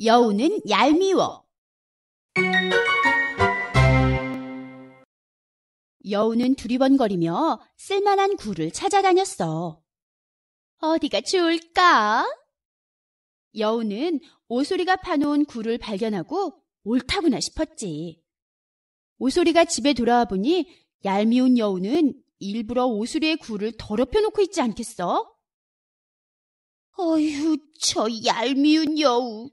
여우는 얄미워. 여우는 두리번거리며 쓸만한 굴을 찾아다녔어. 어디가 좋을까? 여우는 오소리가 파놓은 굴을 발견하고 옳다구나 싶었지. 오소리가 집에 돌아와 보니 얄미운 여우는 일부러 오소리의 굴을 더럽혀 놓고 있지 않겠어? 어휴, 저 얄미운 여우.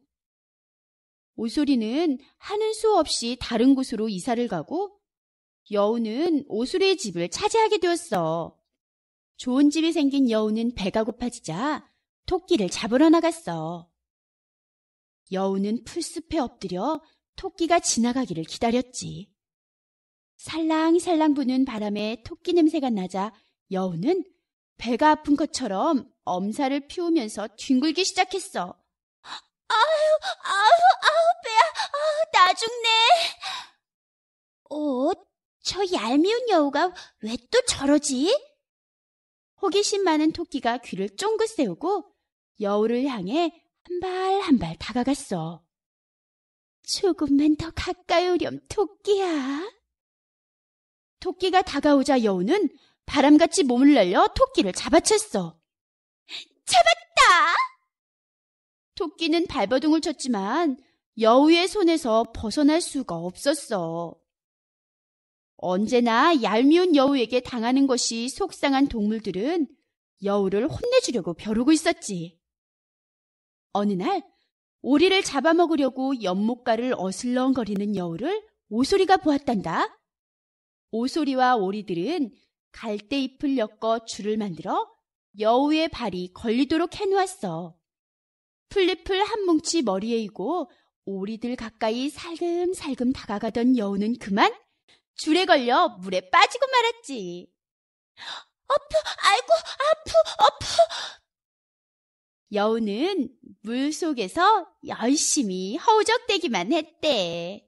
오소리는 하는 수 없이 다른 곳으로 이사를 가고 여우는 오소리의 집을 차지하게 되었어. 좋은 집이 생긴 여우는 배가 고파지자 토끼를 잡으러 나갔어. 여우는 풀숲에 엎드려 토끼가 지나가기를 기다렸지. 살랑살랑 부는 바람에 토끼 냄새가 나자 여우는 배가 아픈 것처럼 엄살을 피우면서 뒹굴기 시작했어. 저 얄미운 여우가 왜 또 저러지? 호기심 많은 토끼가 귀를 쫑긋 세우고 여우를 향해 한 발 한 발 다가갔어. 조금만 더 가까이 오렴, 토끼야. 토끼가 다가오자 여우는 바람같이 몸을 날려 토끼를 잡아챘어. 잡았다! 토끼는 발버둥을 쳤지만 여우의 손에서 벗어날 수가 없었어. 언제나 얄미운 여우에게 당하는 것이 속상한 동물들은 여우를 혼내주려고 벼르고 있었지. 어느 날 오리를 잡아먹으려고 연못가를 어슬렁거리는 여우를 오소리가 보았단다. 오소리와 오리들은 갈대잎을 엮어 줄을 만들어 여우의 발이 걸리도록 해놓았어. 풀잎을 한 뭉치 머리에 이고 오리들 가까이 살금살금 다가가던 여우는 그만 줄에 걸려 물에 빠지고 말았지. 아프, 아이고, 아프, 아프. 여우는 물 속에서 열심히 허우적대기만 했대.